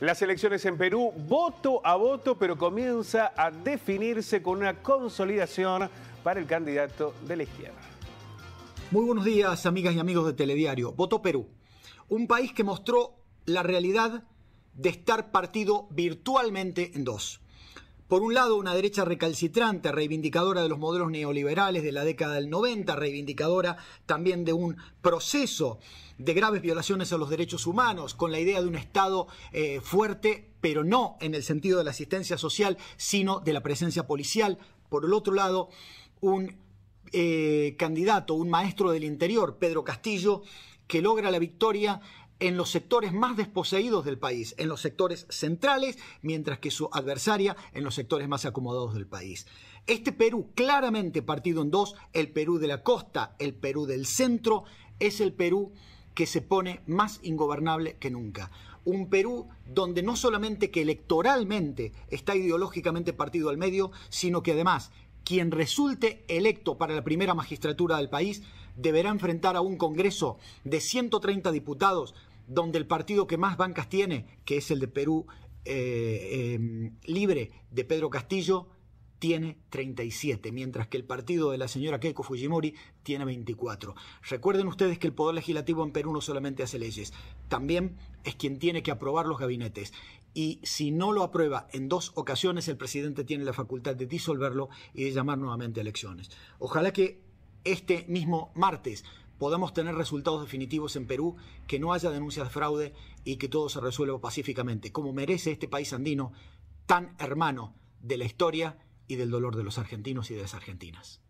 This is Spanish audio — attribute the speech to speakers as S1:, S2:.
S1: Las elecciones en Perú, voto a voto, pero comienza a definirse con una consolidación para el candidato de la izquierda. Muy buenos
S2: días, amigas y amigos de Telediario. Voto Perú, un país que mostró la realidad de estar partido virtualmente en dos. Por un lado, una derecha recalcitrante, reivindicadora de los modelos neoliberales de la década del 90, reivindicadora también de un proceso de graves violaciones a los derechos humanos, con la idea de un Estado eh, fuerte, pero no en el sentido de la asistencia social, sino de la presencia policial. Por el otro lado, un eh, candidato, un maestro del interior, Pedro Castillo, que logra la victoria en los sectores más desposeídos del país, en los sectores centrales, mientras que su adversaria en los sectores más acomodados del país. Este Perú claramente partido en dos, el Perú de la costa, el Perú del centro, es el Perú que se pone más ingobernable que nunca. Un Perú donde no solamente que electoralmente está ideológicamente partido al medio, sino que además quien resulte electo para la primera magistratura del país deberá enfrentar a un Congreso de 130 diputados donde el partido que más bancas tiene, que es el de Perú eh, em, Libre de Pedro Castillo, tiene 37, mientras que el partido de la señora Keiko Fujimori tiene 24. Recuerden ustedes que el Poder Legislativo en Perú no solamente hace leyes, también es quien tiene que aprobar los gabinetes y si no lo aprueba en dos ocasiones, el presidente tiene la facultad de disolverlo y de llamar nuevamente a elecciones. Ojalá que este mismo martes podamos tener resultados definitivos en Perú, que no haya denuncias de fraude y que todo se resuelva pacíficamente, como merece este país andino tan hermano de la historia y del dolor de los argentinos y de las argentinas.